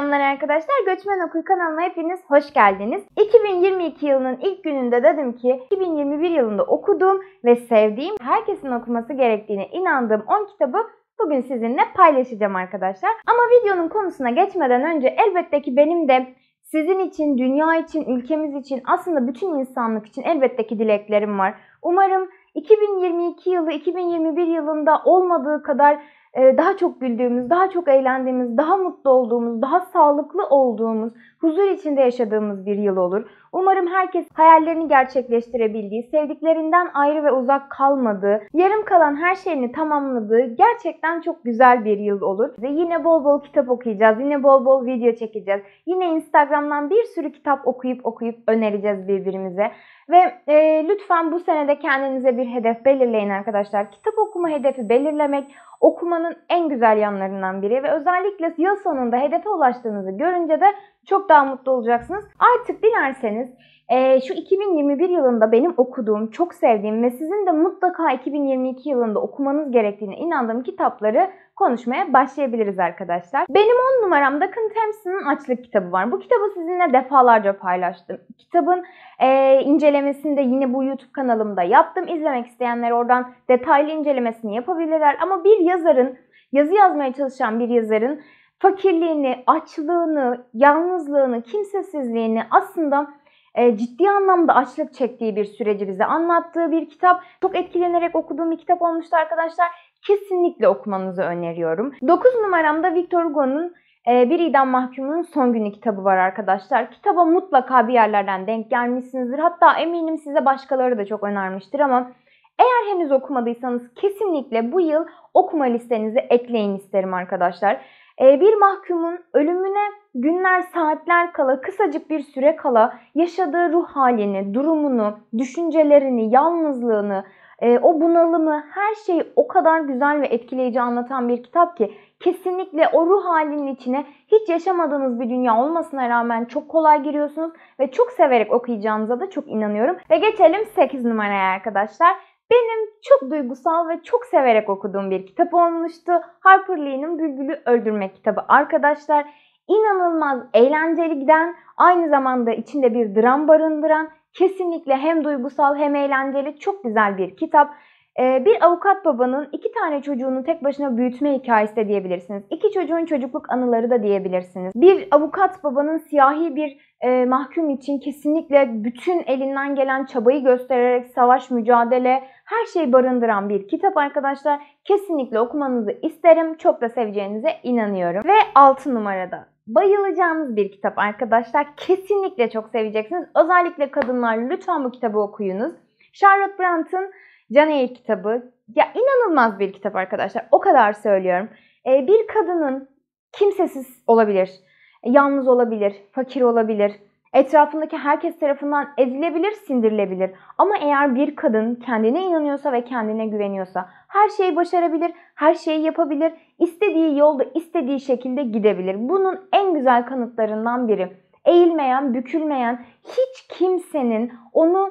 Selamlar arkadaşlar. Göçmen Okul kanalıma hepiniz hoş geldiniz. 2022 yılının ilk gününde dedim ki 2021 yılında okuduğum ve sevdiğim, herkesin okuması gerektiğine inandığım 10 kitabı bugün sizinle paylaşacağım arkadaşlar. Ama videonun konusuna geçmeden önce elbette ki benim de sizin için, dünya için, ülkemiz için, aslında bütün insanlık için elbette ki dileklerim var. Umarım 2022 yılı 2021 yılında olmadığı kadar ee, daha çok güldüğümüz, daha çok eğlendiğimiz, daha mutlu olduğumuz, daha sağlıklı olduğumuz, huzur içinde yaşadığımız bir yıl olur. Umarım herkes hayallerini gerçekleştirebildiği, sevdiklerinden ayrı ve uzak kalmadığı, yarım kalan her şeyini tamamladığı gerçekten çok güzel bir yıl olur. Ve yine bol bol kitap okuyacağız, yine bol bol video çekeceğiz. Yine Instagram'dan bir sürü kitap okuyup okuyup önereceğiz birbirimize. Ve e, lütfen bu senede kendinize bir hedef belirleyin arkadaşlar. Kitap okuma hedefi belirlemek, okumanın en güzel yanlarından biri ve özellikle yıl sonunda hedefe ulaştığınızı görünce de çok daha mutlu olacaksınız. Artık dilerseniz ee, şu 2021 yılında benim okuduğum, çok sevdiğim ve sizin de mutlaka 2022 yılında okumanız gerektiğine inandığım kitapları konuşmaya başlayabiliriz arkadaşlar. Benim 10 numaramda Kın Thompson'ın Açlık kitabı var. Bu kitabı sizinle defalarca paylaştım. Kitabın e, incelemesini de yine bu YouTube kanalımda yaptım. İzlemek isteyenler oradan detaylı incelemesini yapabilirler. Ama bir yazarın, yazı yazmaya çalışan bir yazarın fakirliğini, açlığını, yalnızlığını, kimsesizliğini aslında ee, ciddi anlamda açlık çektiği bir süreci bize anlattığı bir kitap. Çok etkilenerek okuduğum bir kitap olmuştu arkadaşlar. Kesinlikle okumanızı öneriyorum. 9 numaramda Victor Hugo'nun e, bir idam mahkumunun son günü kitabı var arkadaşlar. Kitaba mutlaka bir yerlerden denk gelmişsinizdir. Hatta eminim size başkaları da çok önermiştir ama eğer henüz okumadıysanız kesinlikle bu yıl okuma listenize ekleyin isterim arkadaşlar. E, bir mahkumun ölümüne günler saatler kala kısacık bir süre kala yaşadığı ruh halini, durumunu, düşüncelerini, yalnızlığını, e, o bunalımı her şeyi o kadar güzel ve etkileyici anlatan bir kitap ki kesinlikle o ruh halinin içine hiç yaşamadığınız bir dünya olmasına rağmen çok kolay giriyorsunuz ve çok severek okuyacağınıza da çok inanıyorum. Ve geçelim 8 numaraya arkadaşlar. Benim çok duygusal ve çok severek okuduğum bir kitap olmuştu. Harper Lee'nin Bülbül'ü Öldürmek kitabı arkadaşlar inanılmaz eğlenceli giden, aynı zamanda içinde bir dram barındıran, kesinlikle hem duygusal hem eğlenceli çok güzel bir kitap. Ee, bir avukat babanın iki tane çocuğunu tek başına büyütme hikayesi de diyebilirsiniz. İki çocuğun çocukluk anıları da diyebilirsiniz. Bir avukat babanın siyahi bir e, mahkum için kesinlikle bütün elinden gelen çabayı göstererek savaş, mücadele her şeyi barındıran bir kitap arkadaşlar. Kesinlikle okumanızı isterim. Çok da seveceğinize inanıyorum. Ve 6 numarada bayılacağınız bir kitap arkadaşlar. Kesinlikle çok seveceksiniz. Özellikle kadınlar lütfen bu kitabı okuyunuz. Charlotte Brant'ın Can Eğil kitabı. Ya inanılmaz bir kitap arkadaşlar. O kadar söylüyorum. Ee, bir kadının kimsesiz olabilir, yalnız olabilir, fakir olabilir, Etrafındaki herkes tarafından ezilebilir, sindirilebilir. Ama eğer bir kadın kendine inanıyorsa ve kendine güveniyorsa her şeyi başarabilir, her şeyi yapabilir, istediği yolda, istediği şekilde gidebilir. Bunun en güzel kanıtlarından biri. Eğilmeyen, bükülmeyen, hiç kimsenin onu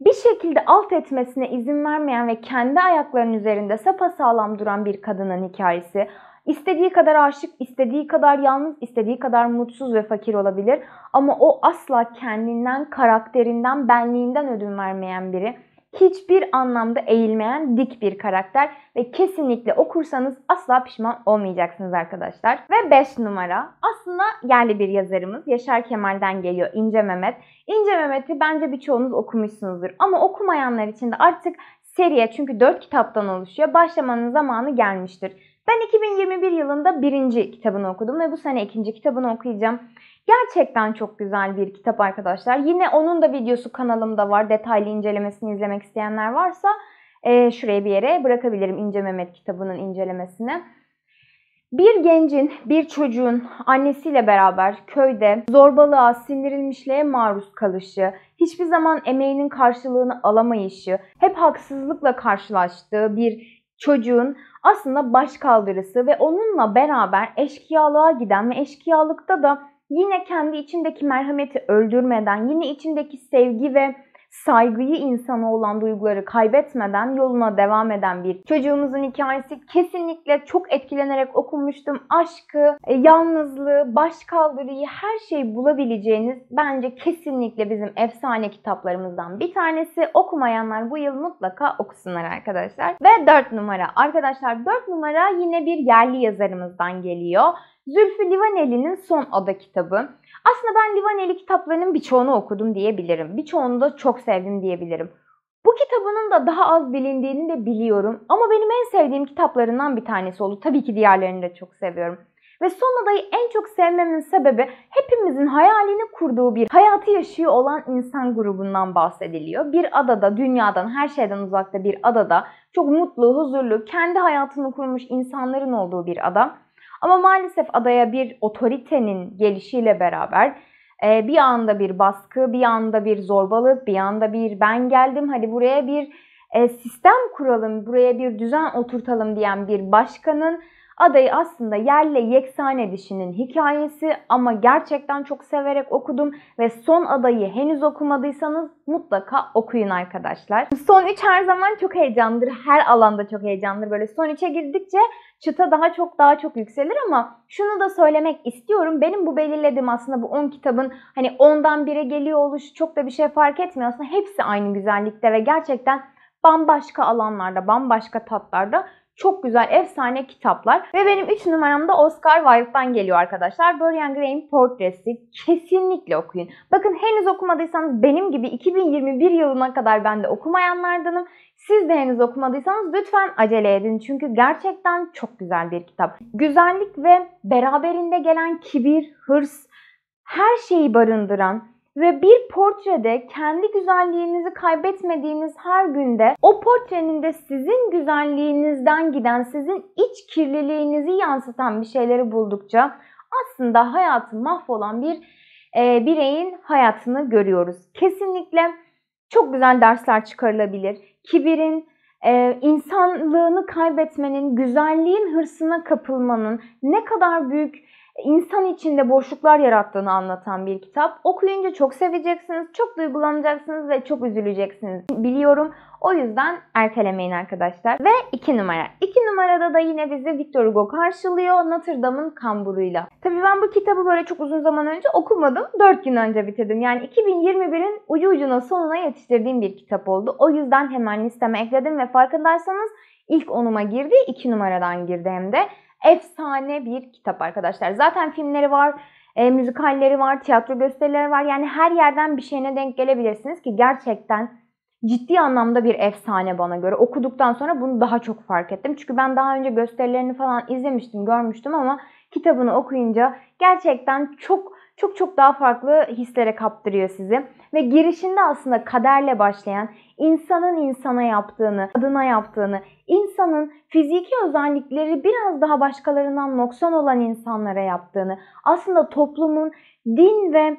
bir şekilde alt etmesine izin vermeyen ve kendi ayaklarının üzerinde sapasağlam duran bir kadının hikayesi. İstediği kadar aşık, istediği kadar yalnız, istediği kadar mutsuz ve fakir olabilir. Ama o asla kendinden, karakterinden, benliğinden ödün vermeyen biri. Hiçbir anlamda eğilmeyen dik bir karakter ve kesinlikle okursanız asla pişman olmayacaksınız arkadaşlar. Ve 5 numara aslında yerli bir yazarımız Yaşar Kemal'den geliyor İnce Mehmet. İnce Mehmet'i bence birçoğunuz okumuşsunuzdur ama okumayanlar için de artık seriye çünkü 4 kitaptan oluşuyor başlamanın zamanı gelmiştir. Ben 2021 yılında birinci kitabını okudum ve bu sene ikinci kitabını okuyacağım. Gerçekten çok güzel bir kitap arkadaşlar. Yine onun da videosu kanalımda var. Detaylı incelemesini izlemek isteyenler varsa e, şuraya bir yere bırakabilirim İnce Mehmet kitabının incelemesini. Bir gencin, bir çocuğun annesiyle beraber köyde zorbalığa, sindirilmişliğe maruz kalışı, hiçbir zaman emeğinin karşılığını alamayışı, hep haksızlıkla karşılaştığı bir çocuğun aslında baş kaldırısı ve onunla beraber eşkıyalığa giden ve eşkıyalıkta da yine kendi içindeki merhameti öldürmeden, yine içindeki sevgi ve saygıyı insana olan duyguları kaybetmeden yoluna devam eden bir çocuğumuzun hikayesi kesinlikle çok etkilenerek okumuştum. Aşkı, e, yalnızlığı, başkaldırıyı her şeyi bulabileceğiniz bence kesinlikle bizim efsane kitaplarımızdan bir tanesi. Okumayanlar bu yıl mutlaka okusunlar arkadaşlar. Ve 4 numara. Arkadaşlar 4 numara yine bir yerli yazarımızdan geliyor. Zülfü Livaneli'nin Son Ada kitabı. Aslında ben Livaneli kitaplarının birçoğunu okudum diyebilirim. Birçoğunu da çok sevdim diyebilirim. Bu kitabının da daha az bilindiğini de biliyorum ama benim en sevdiğim kitaplarından bir tanesi oldu. Tabii ki diğerlerini de çok seviyorum. Ve son adayı en çok sevmemin sebebi hepimizin hayalini kurduğu bir hayatı yaşıyor olan insan grubundan bahsediliyor. Bir adada, dünyadan, her şeyden uzakta bir adada çok mutlu, huzurlu, kendi hayatını kurmuş insanların olduğu bir adam. Ama maalesef adaya bir otoritenin gelişiyle beraber e, bir anda bir baskı, bir anda bir zorbalık, bir anda bir ben geldim hadi buraya bir e, sistem kuralım, buraya bir düzen oturtalım diyen bir başkanın Adayı aslında yerle yeksan edişinin hikayesi ama gerçekten çok severek okudum ve son adayı henüz okumadıysanız mutlaka okuyun arkadaşlar. Son 3 her zaman çok heyecandır. Her alanda çok heyecandır. Böyle son 3'e girdikçe çıta daha çok daha çok yükselir ama şunu da söylemek istiyorum. Benim bu belirlediğim aslında bu 10 kitabın hani 10'dan 1'e geliyor oluş çok da bir şey fark etmiyor. Aslında hepsi aynı güzellikte ve gerçekten bambaşka alanlarda, bambaşka tatlarda çok güzel, efsane kitaplar. Ve benim 3 numaramda Oscar Wilde'dan geliyor arkadaşlar. Dorian Gray'in portresi. Kesinlikle okuyun. Bakın henüz okumadıysanız benim gibi 2021 yılına kadar ben de okumayanlardanım. Siz de henüz okumadıysanız lütfen acele edin çünkü gerçekten çok güzel bir kitap. Güzellik ve beraberinde gelen kibir, hırs, her şeyi barındıran, ve bir portrede kendi güzelliğinizi kaybetmediğiniz her günde o portrenin de sizin güzelliğinizden giden, sizin iç kirliliğinizi yansıtan bir şeyleri buldukça aslında hayatı mahvolan bir e, bireyin hayatını görüyoruz. Kesinlikle çok güzel dersler çıkarılabilir. Kibirin, e, insanlığını kaybetmenin, güzelliğin hırsına kapılmanın ne kadar büyük insan içinde boşluklar yarattığını anlatan bir kitap. Okuyunca çok seveceksiniz, çok duygulanacaksınız ve çok üzüleceksiniz. Biliyorum o yüzden ertelemeyin arkadaşlar. Ve iki numara. İki numarada da yine bizi Victor Hugo karşılıyor Notre Dame'ın kamburuyla. Tabii ben bu kitabı böyle çok uzun zaman önce okumadım. dört gün önce bitirdim. Yani 2021'in ucu ucuna sonuna yetiştirdiğim bir kitap oldu. O yüzden hemen listeme ekledim ve farkındaysanız ilk onuma girdi. iki numaradan girdi hem de. Efsane bir kitap arkadaşlar. Zaten filmleri var, e, müzikalleri var, tiyatro gösterileri var. Yani her yerden bir şeyine denk gelebilirsiniz ki gerçekten ciddi anlamda bir efsane bana göre. Okuduktan sonra bunu daha çok fark ettim. Çünkü ben daha önce gösterilerini falan izlemiştim, görmüştüm ama kitabını okuyunca gerçekten çok çok çok daha farklı hislere kaptırıyor sizi. Ve girişinde aslında kaderle başlayan insanın insana yaptığını, adına yaptığını, insanın fiziki özellikleri biraz daha başkalarından noksan olan insanlara yaptığını, aslında toplumun din ve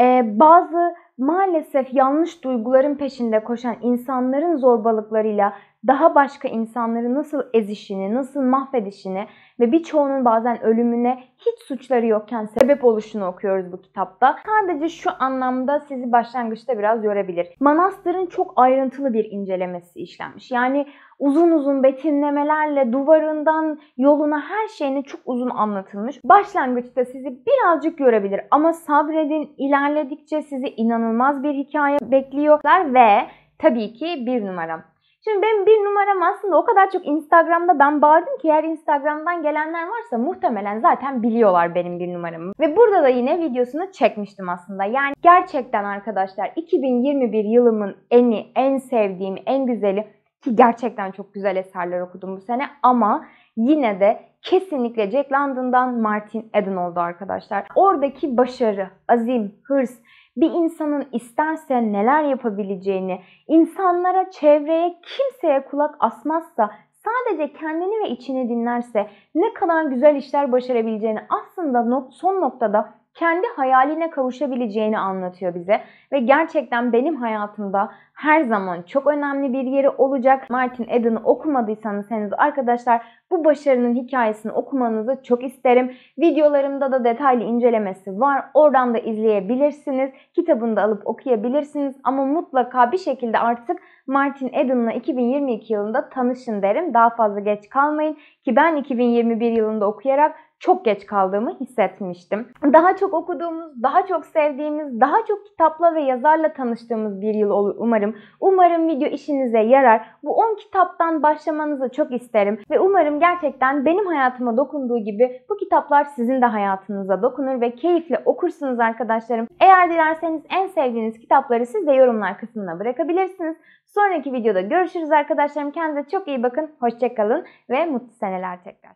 e, bazı maalesef yanlış duyguların peşinde koşan insanların zorbalıklarıyla daha başka insanları nasıl ezişini, nasıl mahvedişini ve birçoğunun bazen ölümüne hiç suçları yokken sebep oluşunu okuyoruz bu kitapta. Sadece şu anlamda sizi başlangıçta biraz yorabilir. Manastırın çok ayrıntılı bir incelemesi işlenmiş. Yani uzun uzun betimlemelerle duvarından yoluna her şeyini çok uzun anlatılmış. Başlangıçta sizi birazcık görebilir ama sabredin ilerledikçe sizi inanılmaz bir hikaye bekliyorlar ve tabii ki bir numaram. Şimdi ben bir numaram aslında o kadar çok Instagram'da ben bağırdım ki eğer Instagram'dan gelenler varsa muhtemelen zaten biliyorlar benim bir numaramı. Ve burada da yine videosunu çekmiştim aslında. Yani gerçekten arkadaşlar 2021 yılımın eni, en sevdiğim, en güzeli ki gerçekten çok güzel eserler okudum bu sene ama yine de kesinlikle Jack London'dan Martin Eden oldu arkadaşlar. Oradaki başarı, azim, hırs, bir insanın isterse neler yapabileceğini, insanlara, çevreye, kimseye kulak asmazsa, sadece kendini ve içini dinlerse ne kadar güzel işler başarabileceğini aslında son noktada kendi hayaline kavuşabileceğini anlatıyor bize. Ve gerçekten benim hayatımda her zaman çok önemli bir yeri olacak. Martin Eden'ı okumadıysanız henüz arkadaşlar bu başarının hikayesini okumanızı çok isterim. Videolarımda da detaylı incelemesi var. Oradan da izleyebilirsiniz. Kitabını da alıp okuyabilirsiniz. Ama mutlaka bir şekilde artık Martin Eden'la 2022 yılında tanışın derim. Daha fazla geç kalmayın ki ben 2021 yılında okuyarak çok geç kaldığımı hissetmiştim. Daha çok okuduğumuz, daha çok sevdiğimiz, daha çok kitapla ve yazarla tanıştığımız bir yıl olur umarım. Umarım video işinize yarar. Bu 10 kitaptan başlamanızı çok isterim ve umarım gerçekten benim hayatıma dokunduğu gibi bu kitaplar sizin de hayatınıza dokunur ve keyifle okursunuz arkadaşlarım. Eğer dilerseniz en sevdiğiniz kitapları siz de yorumlar kısmına bırakabilirsiniz. Sonraki videoda görüşürüz arkadaşlarım. Kendinize çok iyi bakın. Hoşçakalın ve mutlu seneler tekrar.